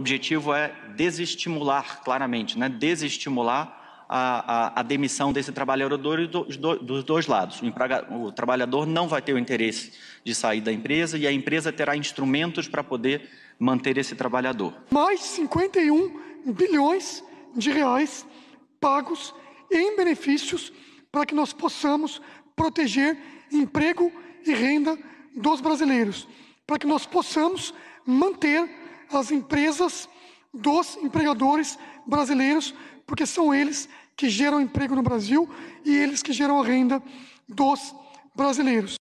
O objetivo é desestimular, claramente, né? desestimular a, a, a demissão desse trabalhador do, do, dos dois lados. O, o, trabalhador não vai ter o interesse de sair da empresa e a empresa terá instrumentos para poder manter esse trabalhador. Mais 51 bilhões de reais pagos em benefícios para que nós possamos proteger emprego e renda dos brasileiros, para que nós possamos manter as empresas dos empregadores brasileiros, porque são eles que geram emprego no Brasil e eles que geram a renda dos brasileiros.